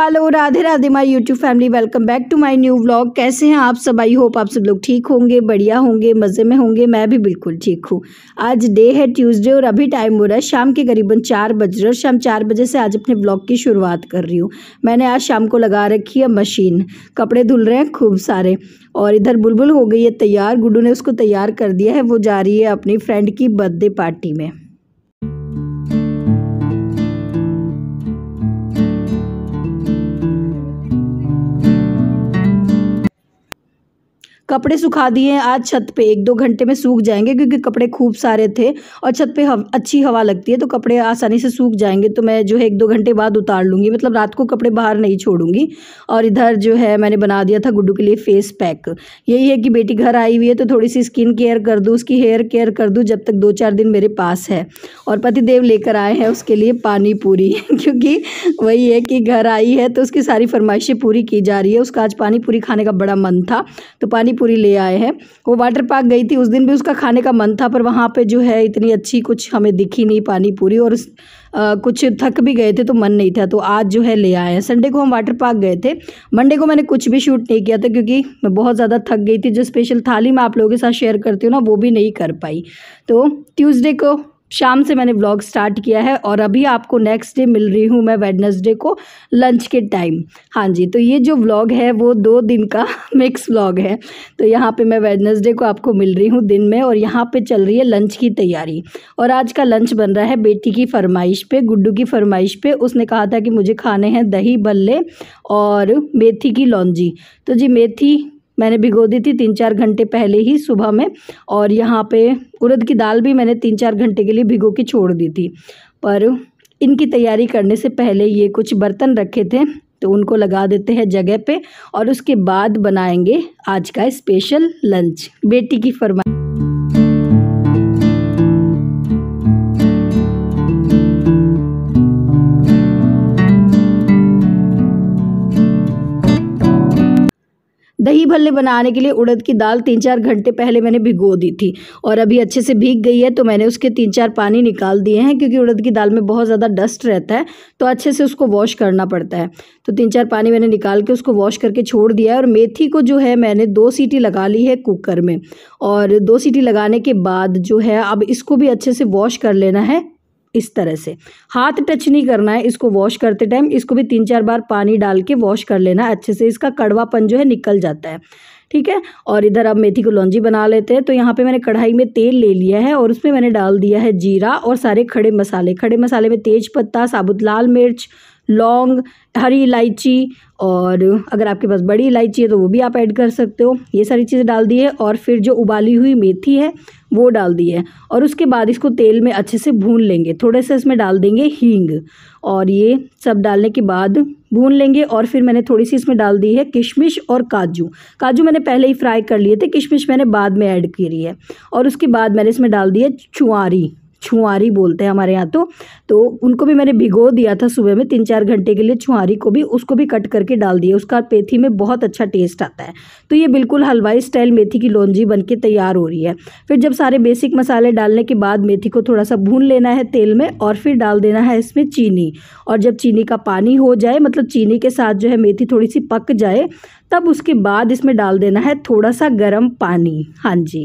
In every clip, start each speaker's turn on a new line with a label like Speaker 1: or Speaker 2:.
Speaker 1: hello Radhe Radhe my YouTube family welcome back to my new vlog कैसे हैं आप सब आई होप आप सब लोग ठीक होंगे बढ़िया होंगे मज़े में होंगे मैं भी बिल्कुल ठीक हूँ आज डे है ट्यूसडे और अभी टाइम हो रहा है शाम के करीबन चार बज रहे और शाम चार बजे से आज अपने ब्लॉग की शुरुआत कर रही हूँ मैंने आज शाम को लगा रखी है मशीन कपड़े धुल रहे हैं खूब सारे और इधर बुलबुल हो गई है तैयार गुडू ने उसको तैयार कर दिया है वो जा रही है अपनी फ्रेंड की बर्थडे पार्टी में कपड़े सुखा दिए हैं आज छत पे एक दो घंटे में सूख जाएंगे क्योंकि कपड़े खूब सारे थे और छत पे हव, अच्छी हवा लगती है तो कपड़े आसानी से सूख जाएंगे तो मैं जो है एक दो घंटे बाद उतार लूँगी मतलब रात को कपड़े बाहर नहीं छोड़ूंगी और इधर जो है मैंने बना दिया था गुड्डू के लिए फेस पैक यही है कि बेटी घर आई हुई है तो थोड़ी सी स्किन केयर कर दूँ उसकी हेयर केयर कर दूँ जब तक दो चार दिन मेरे पास है और पतिदेव लेकर आए हैं उसके लिए पानी पूरी क्योंकि वही है कि घर आई है तो उसकी सारी फरमाइशें पूरी की जा रही है उसका आज पानी पूरी खाने का बड़ा मन था तो पानी पूरी ले आए हैं वो वाटर पार्क गई थी उस दिन भी उसका खाने का मन था पर वहाँ पे जो है इतनी अच्छी कुछ हमें दिखी नहीं पानी पूरी और आ, कुछ थक भी गए थे तो मन नहीं था तो आज जो है ले आए हैं संडे को हम वाटर पार्क गए थे मंडे को मैंने कुछ भी शूट नहीं किया था क्योंकि मैं बहुत ज़्यादा थक गई थी जो स्पेशल थाली मैं आप लोगों के साथ शेयर करती हूँ ना वो भी नहीं कर पाई तो ट्यूज़डे को शाम से मैंने ब्लॉग स्टार्ट किया है और अभी आपको नेक्स्ट डे मिल रही हूँ मैं वेडनेसडे को लंच के टाइम हाँ जी तो ये जो ब्लॉग है वो दो दिन का मिक्स व्लॉग है तो यहाँ पे मैं वेडनेसडे को आपको मिल रही हूँ दिन में और यहाँ पे चल रही है लंच की तैयारी और आज का लंच बन रहा है बेटी की फरमाइश पे गुड्डू की फरमाइश पे उसने कहा था कि मुझे खाने हैं दही बल्ले और मेथी की लॉन्जी तो जी मेथी मैंने भिगो दी थी तीन चार घंटे पहले ही सुबह में और यहाँ पे उड़द की दाल भी मैंने तीन चार घंटे के लिए भिगो के छोड़ दी थी पर इनकी तैयारी करने से पहले ये कुछ बर्तन रखे थे तो उनको लगा देते हैं जगह पे और उसके बाद बनाएंगे आज का स्पेशल लंच बेटी की फरमा दही भल्ले बनाने के लिए उड़द की दाल तीन चार घंटे पहले मैंने भिगो दी थी और अभी अच्छे से भीग गई है तो मैंने उसके तीन चार पानी निकाल दिए हैं क्योंकि उड़द की दाल में बहुत ज़्यादा डस्ट रहता है तो अच्छे से उसको वॉश करना पड़ता है तो तीन चार पानी मैंने निकाल के उसको वॉश करके छोड़ दिया है और मेथी को जो है मैंने दो सीटी लगा ली है कुकर में और दो सीटी लगाने के बाद जो है अब इसको भी अच्छे से वॉश कर लेना है इस तरह से हाथ टच नहीं करना है इसको वॉश करते टाइम इसको भी तीन चार बार पानी डाल के वॉश कर लेना है अच्छे से इसका कड़वापन जो है निकल जाता है ठीक है और इधर अब मेथी को लौंजी बना लेते हैं तो यहाँ पे मैंने कढ़ाई में तेल ले लिया है और उसमें मैंने डाल दिया है जीरा और सारे खड़े मसाले खड़े मसाले में तेज पत्ता साबुत लाल मिर्च लौंग हरी इलायची और अगर आपके पास बड़ी इलायची है तो वो भी आप ऐड कर सकते हो ये सारी चीज़ें डाल दी है और फिर जो उबाली हुई मेथी है वो डाल दी है और उसके बाद इसको तेल में अच्छे से भून लेंगे थोड़े से इसमें डाल देंगे हींग और ये सब डालने के बाद भून लेंगे और फिर मैंने थोड़ी सी इसमें डाल दी है किशमिश और काजू काजू मैंने पहले ही फ्राई कर लिए थे किशमिश मैंने बाद में ऐड करी है और उसके बाद मैंने इसमें डाल दी है चुआरी छुआरी बोलते हैं हमारे यहाँ तो तो उनको भी मैंने भिगो दिया था सुबह में तीन चार घंटे के लिए छुआरी को भी उसको भी कट करके डाल दिया उसका मेथी में बहुत अच्छा टेस्ट आता है तो ये बिल्कुल हलवाई स्टाइल मेथी की लौन्जी बन के तैयार हो रही है फिर जब सारे बेसिक मसाले डालने के बाद मेथी को थोड़ा सा भून लेना है तेल में और फिर डाल देना है इसमें चीनी और जब चीनी का पानी हो जाए मतलब चीनी के साथ जो है मेथी थोड़ी सी पक जाए तब उसके बाद इसमें डाल देना है थोड़ा सा गर्म पानी हाँ जी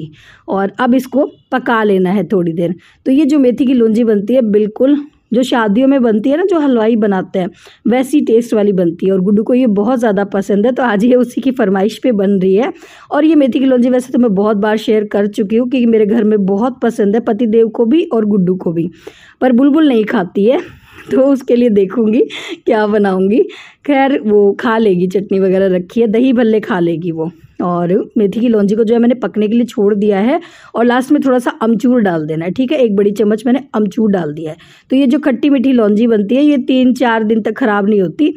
Speaker 1: और अब इसको पका लेना है थोड़ी देर तो ये जो मेथी की लूंजी बनती है बिल्कुल जो शादियों में बनती है ना जो हलवाई बनाते हैं वैसी टेस्ट वाली बनती है और गुड्डू को ये बहुत ज़्यादा पसंद है तो आज ये उसी की फरमाइश पे बन रही है और ये मेथी की लौंजी वैसे तो मैं बहुत बार शेयर कर चुकी हूँ क्योंकि मेरे घर में बहुत पसंद है पतिदेव को भी और गुड्डू को भी पर बुलबुल नहीं खाती है तो उसके लिए देखूँगी क्या बनाऊँगी खैर वो खा लेगी चटनी वगैरह रखी है दही भल्ले खा लेगी वो और मेथी की लौंजी को जो है मैंने पकने के लिए छोड़ दिया है और लास्ट में थोड़ा सा अमचूर डाल देना है ठीक है एक बड़ी चम्मच मैंने अमचूर डाल दिया है तो ये जो खट्टी मीठी लौंजी बनती है ये तीन चार दिन तक ख़राब नहीं होती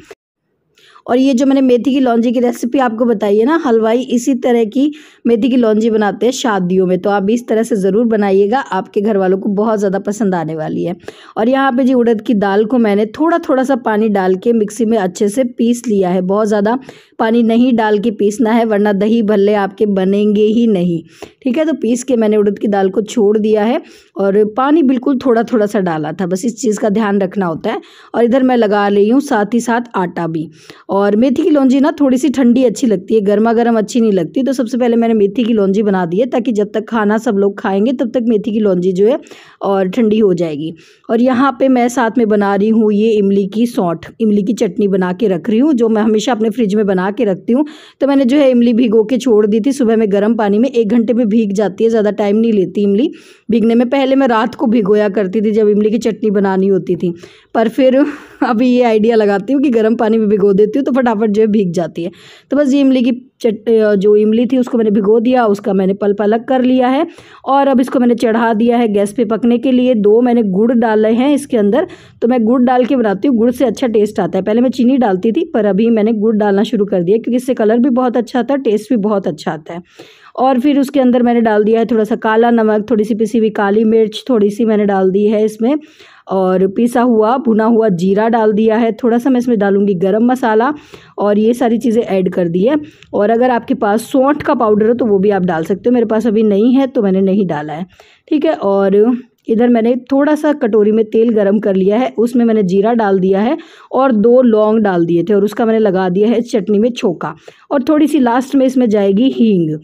Speaker 1: और ये जो मैंने मेथी की लौंजी की रेसिपी आपको बताई है ना हलवाई इसी तरह की मेथी की लौंजी बनाते हैं शादियों में तो आप इस तरह से ज़रूर बनाइएगा आपके घर वालों को बहुत ज़्यादा पसंद आने वाली है और यहाँ पर जी उड़द की दाल को मैंने थोड़ा थोड़ा सा पानी डाल के मिक्सी में अच्छे से पीस लिया है बहुत ज़्यादा पानी नहीं डाल के पीसना है वरना दही भल्ले आपके बनेंगे ही नहीं ठीक है तो पीस के मैंने उड़द की दाल को छोड़ दिया है और पानी बिल्कुल थोड़ा थोड़ा सा डाला था बस इस चीज़ का ध्यान रखना होता है और इधर मैं लगा रही हूँ साथ ही साथ आटा भी और और मेथी की लौंजी ना थोड़ी सी ठंडी अच्छी लगती है गर्मा गर्म अच्छी नहीं लगती तो सबसे पहले मैंने मेथी की लौंजी बना दी है ताकि जब तक खाना सब लोग खाएंगे तब तक मेथी की लौंजी जो है और ठंडी हो जाएगी और यहाँ पे मैं साथ में बना रही हूँ ये इमली की सौंठ इमली की चटनी बना के रख रही हूँ जो मैं हमेशा अपने फ्रिज में बना के रखती हूँ तो मैंने जो है इमली भिगो के छोड़ दी थी सुबह में गर्म पानी में एक घंटे में भीग जाती है ज़्यादा टाइम नहीं लेती इमली भीगने में पहले मैं रात को भिगोया करती थी जब इमली की चटनी बनानी होती थी पर फिर अभी ये आइडिया लगाती हूँ कि गर्म पानी में भिगो देती हूँ तो तो फटाफट जो है भीग जाती है तो बस ये इमली की चट जो इमली थी उसको मैंने भिगो दिया उसका मैंने पल्प अलग कर लिया है और अब इसको मैंने चढ़ा दिया है गैस पे पकने के लिए दो मैंने गुड़ डाले हैं इसके अंदर तो मैं गुड़ डाल के बनाती हूँ गुड़ से अच्छा टेस्ट आता है पहले मैं चीनी डालती थी पर अभी मैंने गुड़ डालना शुरू कर दिया क्योंकि इससे कलर भी बहुत अच्छा आता है टेस्ट भी बहुत अच्छा आता है और फिर उसके अंदर मैंने डाल दिया है थोड़ा सा काला नमक थोड़ी सी पिसी हुई काली मिर्च थोड़ी सी मैंने डाल दी है इसमें और पिसा हुआ भुना हुआ जीरा डाल दिया है थोड़ा सा मैं इसमें डालूँगी गरम मसाला और ये सारी चीज़ें ऐड कर दी है और अगर आपके पास सौंठ का पाउडर हो तो वो भी आप डाल सकते हो मेरे पास अभी नहीं है तो मैंने नहीं डाला है ठीक है और इधर मैंने थोड़ा सा कटोरी में तेल गरम कर लिया है उसमें मैंने जीरा डाल दिया है और दो लौंग डाल दिए थे और उसका मैंने लगा दिया है इस चटनी में छोका और थोड़ी सी लास्ट में इसमें जाएगी हींग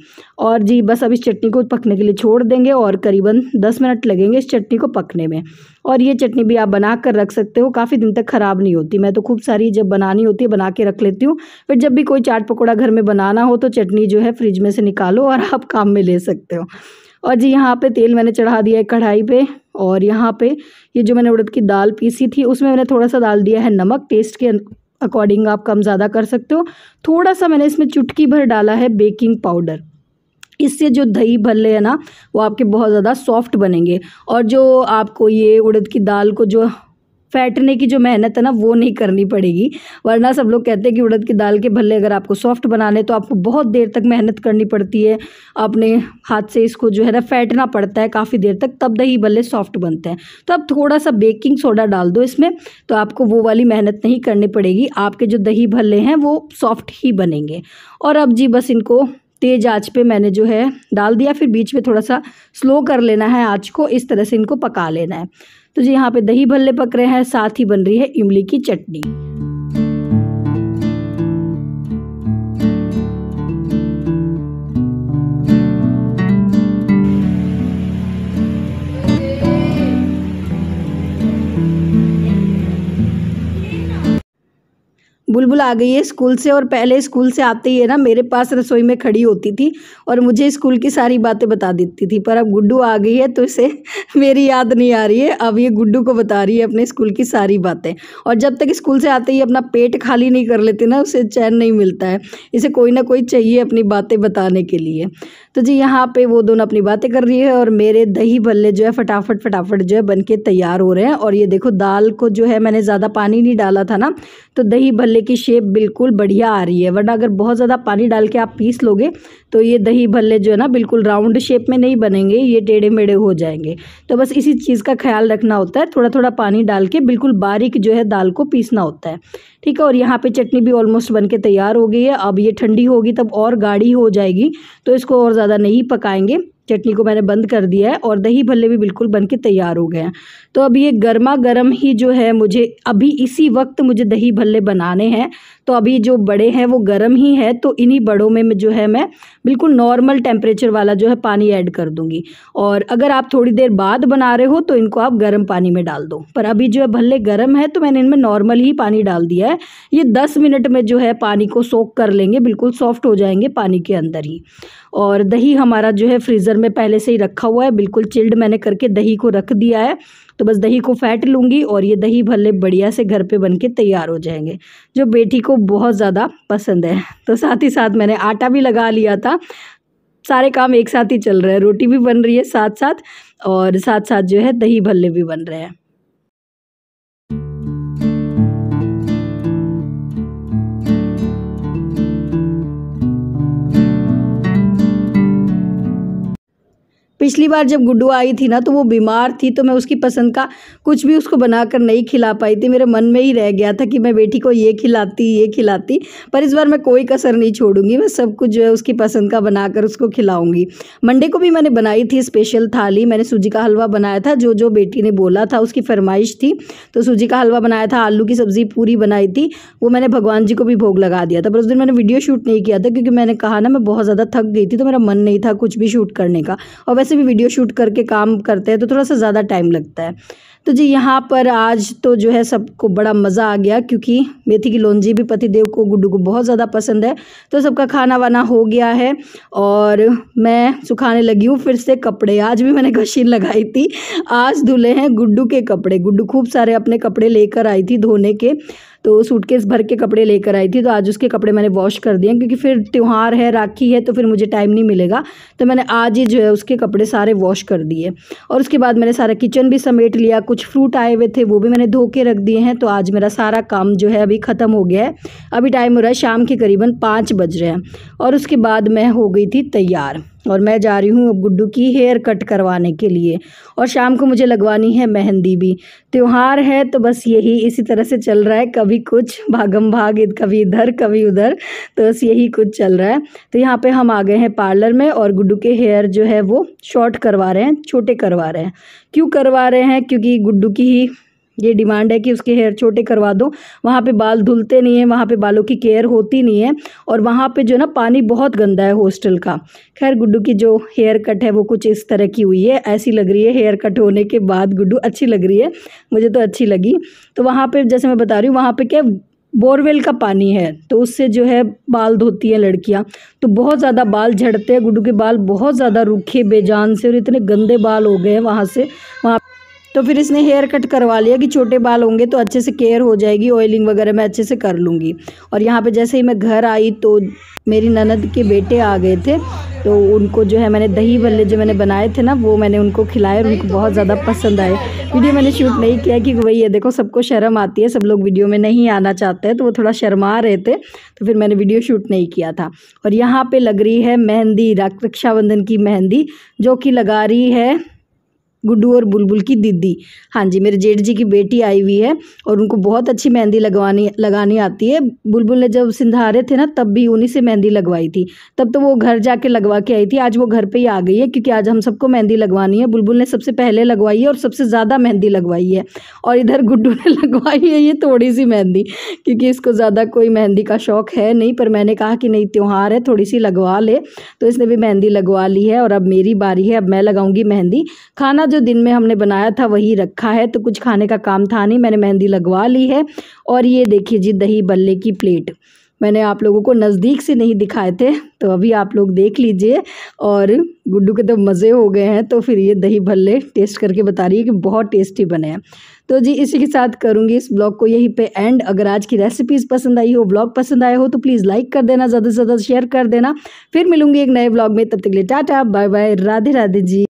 Speaker 1: और जी बस अब इस चटनी को पकने के लिए छोड़ देंगे और करीबन दस मिनट लगेंगे इस चटनी को पकने में और ये चटनी भी आप बना कर रख सकते हो काफ़ी दिन तक ख़राब नहीं होती मैं तो खूब सारी जब बनानी होती है बना के रख लेती हूँ फिर जब भी कोई चाट पकौड़ा घर में बनाना हो तो चटनी जो है फ्रिज में से निकालो और आप काम में ले सकते हो और जी यहाँ पे तेल मैंने चढ़ा दिया है कढ़ाई पे और यहाँ पे ये जो मैंने उड़द की दाल पीसी थी उसमें मैंने थोड़ा सा डाल दिया है नमक टेस्ट के अकॉर्डिंग आप कम ज़्यादा कर सकते हो थोड़ा सा मैंने इसमें चुटकी भर डाला है बेकिंग पाउडर इससे जो दही भल्ले है ना वो आपके बहुत ज़्यादा सॉफ्ट बनेंगे और जो आपको ये उड़द की दाल को जो फैटने की जो मेहनत है ना वो नहीं करनी पड़ेगी वरना सब लोग कहते हैं कि उड़द की दाल के भल्ले अगर आपको सॉफ्ट बनाने तो आपको बहुत देर तक मेहनत करनी पड़ती है अपने हाथ से इसको जो है ना फैटना पड़ता है काफ़ी देर तक तब दही भल्ले सॉफ्ट बनते हैं तो आप थोड़ा सा बेकिंग सोडा डाल दो इसमें तो आपको वो वाली मेहनत नहीं करनी पड़ेगी आपके जो दही भल्ले हैं वो सॉफ्ट ही बनेंगे और अब जी बस इनको तेज़ आँच पे मैंने जो है डाल दिया फिर बीच में थोड़ा सा स्लो कर लेना है आँच को इस तरह से इनको पका लेना है तो जी यहाँ पे दही भल्ले पक रहे हैं साथ ही बन रही है इमली की चटनी बुलबुल आ गई है स्कूल से और पहले स्कूल से आते ही है ना मेरे पास रसोई में खड़ी होती थी और मुझे स्कूल की सारी बातें बता देती थी पर अब गुड्डू आ गई है तो इसे मेरी याद नहीं आ रही है अब ये गुड्डू को बता रही है अपने स्कूल की सारी बातें और जब तक स्कूल से आते ही अपना पेट खाली नहीं कर लेती ना उसे चैन नहीं मिलता है इसे कोई ना कोई चाहिए अपनी बातें बताने के लिए तो जी यहाँ पे वो दोनों अपनी बातें कर रही है और मेरे दही भल्ले जो है फटाफट फटाफट जो है बन के तैयार हो रहे हैं और ये देखो दाल को जो है मैंने ज़्यादा पानी नहीं डाला था ना तो दही भल्ले की शेप बिल्कुल बढ़िया आ रही है वरना अगर बहुत ज़्यादा पानी डाल के आप पीस लोगे तो ये दही भल्ले जो है ना बिल्कुल राउंड शेप में नहीं बनेंगे ये टेढ़े मेढ़े हो जाएंगे तो बस इसी चीज़ का ख्याल रखना होता है थोड़ा थोड़ा पानी डाल के बिल्कुल बारीक जो है दाल को पीसना होता है ठीक है और यहाँ पे चटनी भी ऑलमोस्ट बन के तैयार हो गई है अब ये ठंडी होगी तब और गाढ़ी हो जाएगी तो इसको और ज़्यादा नहीं पकाएंगे चटनी को मैंने बंद कर दिया है और दही भल्ले भी बिल्कुल बन के तैयार हो गए हैं तो अब ये गर्मा गर्म ही जो है मुझे अभी इसी वक्त मुझे दही भल्ले बनाने हैं तो अभी जो बड़े हैं वो गर्म ही है तो इन्हीं बड़ों में जो है मैं बिल्कुल नॉर्मल टेम्परेचर वाला जो है पानी ऐड कर दूँगी और अगर आप थोड़ी देर बाद बना रहे हो तो इनको आप गर्म पानी में डाल दो पर अभी जो है भल्ले गर्म है तो मैंने इनमें नॉर्मल ही पानी डाल दिया है ये दस मिनट में जो है पानी को सोख कर लेंगे बिल्कुल सॉफ्ट हो जाएंगे पानी के अंदर ही और दही हमारा जो है फ्रीज़र फ्रीज़र में पहले से ही रखा हुआ है बिल्कुल चिल्ड मैंने करके दही को रख दिया है तो बस दही को फैट लूँगी और ये दही भले बढ़िया से घर पे बन के तैयार हो जाएंगे जो बेटी को बहुत ज़्यादा पसंद है तो साथ ही साथ मैंने आटा भी लगा लिया था सारे काम एक साथ ही चल रहे हैं रोटी भी बन रही है साथ साथ और साथ साथ जो है दही भल्ले भी बन रहे हैं पिछली बार जब गुड्डू आई थी ना तो वो बीमार थी तो मैं उसकी पसंद का कुछ भी उसको बनाकर नहीं खिला पाई थी मेरे मन में ही रह गया था कि मैं बेटी को ये खिलाती ये खिलाती पर इस बार मैं कोई कसर नहीं छोड़ूंगी मैं सब कुछ जो है उसकी पसंद का बनाकर उसको खिलाऊंगी मंडे को भी मैंने बनाई थी स्पेशल थाली मैंने सूजी का हलवा बनाया था जो जो बेटी ने बोला था उसकी फरमाइश थी तो सूजी का हलवा बनाया था आलू की सब्ज़ी पूरी बनाई थी वो मैंने भगवान जी को भी भोग लगा दिया था पर उस दिन मैंने वीडियो शूट नहीं किया था क्योंकि मैंने कहा ना मैं बहुत ज़्यादा थक गई थी तो मेरा मन नहीं था कुछ भी शूट करने का और वैसे से भी वीडियो शूट करके काम करते हैं तो थोड़ा सा ज़्यादा टाइम लगता है तो जी यहाँ पर आज तो जो है सबको बड़ा मज़ा आ गया क्योंकि मेथी की लोंजी भी पतिदेव को गुड्डू को बहुत ज़्यादा पसंद है तो सबका खाना वाना हो गया है और मैं सुखाने लगी हूँ फिर से कपड़े आज भी मैंने मशीन लगाई थी आज धुले हैं गुड्डू के कपड़े गुड्डू खूब सारे अपने कपड़े लेकर आई थी धोने के तो सूटकेस भर के कपड़े लेकर आई थी तो आज उसके कपड़े मैंने वॉश कर दिए क्योंकि फिर त्यौहार है राखी है तो फिर मुझे टाइम नहीं मिलेगा तो मैंने आज ही जो है उसके कपड़े सारे वॉश कर दिए और उसके बाद मैंने सारा किचन भी समेट लिया कुछ फ्रूट आए हुए थे वो भी मैंने धो के रख दिए हैं तो आज मेरा सारा काम जो है अभी ख़त्म हो गया है अभी टाइम हो रहा है शाम के करीबन पाँच बज रहे हैं और उसके बाद मैं हो गई थी तैयार और मैं जा रही हूँ अब गुड्डू की हेयर कट करवाने के लिए और शाम को मुझे लगवानी है मेहंदी भी त्यौहार है तो बस यही इसी तरह से चल रहा है कभी कुछ भागम भाग कभी इधर कभी उधर तो बस यही कुछ चल रहा है तो यहाँ पे हम आ गए हैं पार्लर में और गुड्डू के हेयर जो है वो शॉर्ट करवा रहे हैं छोटे करवा रहे हैं क्यों करवा रहे हैं क्योंकि गुड्डू की ही ये डिमांड है कि उसके हेयर छोटे करवा दो वहाँ पे बाल धुलते नहीं है वहाँ पे बालों की केयर होती नहीं है और वहाँ पे जो ना पानी बहुत गंदा है हॉस्टल का खैर गुड्डू की जो हेयर कट है वो कुछ इस तरह की हुई है ऐसी लग रही है हेयर कट होने के बाद गुड्डू अच्छी लग रही है मुझे तो अच्छी लगी तो वहाँ पर जैसे मैं बता रही हूँ वहाँ पर क्या बोरवेल का पानी है तो उससे जो है बाल धोती हैं लड़कियां तो बहुत ज़्यादा बाल झड़ते हैं गुड्डू के बाल बहुत ज़्यादा रूखे बेजान से और इतने गंदे बाल हो गए हैं वहाँ से वहाँ तो फिर इसने हेयर कट करवा लिया कि छोटे बाल होंगे तो अच्छे से केयर हो जाएगी ऑयलिंग वगैरह मैं अच्छे से कर लूँगी और यहाँ पे जैसे ही मैं घर आई तो मेरी ननद के बेटे आ गए थे तो उनको जो है मैंने दही भल्ले जो मैंने बनाए थे ना वो मैंने उनको खिलाए और उनको बहुत ज़्यादा पसंद आए वीडियो मैंने शूट नहीं किया कि वही ये देखो सबको शर्म आती है सब लोग वीडियो में नहीं आना चाहते हैं तो वो थोड़ा शर्मा रहे थे तो फिर मैंने वीडियो शूट नहीं किया था और यहाँ पर लग रही है मेहंदी रक्षाबंधन की मेहंदी जो कि लगा रही है गुड्डू और बुलबुल की दीदी हाँ जी मेरे जेठ जी की बेटी आई हुई है और उनको बहुत अच्छी मेहंदी लगवानी लगानी आती है बुलबुल ने जब सिंधारे थे ना तब भी उन्हीं से मेहंदी लगवाई थी तब तो वो घर जाके लगवा के आई थी आज वो घर पे ही आ गई है क्योंकि आज हम सबको मेहंदी लगवानी है बुलबुल ने सबसे पहले लगवाई है और सबसे ज़्यादा मेहंदी लगवाई है और इधर गुड्डू ने लगवाई है ये थोड़ी सी मेहंदी क्योंकि इसको ज़्यादा कोई मेहंदी का शौक है नहीं पर मैंने कहा कि नहीं त्यौहार है थोड़ी सी लगवा ले तो इसने भी मेहंदी लगवा ली है और अब मेरी बारी है अब मैं लगाऊंगी मेहंदी खाना जो दिन में हमने बनाया था वही रखा है तो कुछ खाने का काम था नहीं मैंने मेहंदी लगवा ली है और ये देखिए जी दही बल्ले की प्लेट मैंने आप लोगों को नज़दीक से नहीं दिखाए थे तो अभी आप लोग देख लीजिए और गुड्डू के तो मज़े हो गए हैं तो फिर ये दही भल्ले टेस्ट करके बता रही है कि बहुत टेस्टी बने हैं तो जी इसी के साथ करूँगी इस ब्लॉग को यहीं पे एंड अगर आज की रेसिपीज़ पसंद आई हो ब्लॉग पसंद आए हो तो प्लीज़ लाइक कर देना ज़्यादा से ज़्यादा शेयर कर देना फिर मिलूँगी एक नए ब्लॉग में तब तक लिए tata bye bye Radhe Radhe जी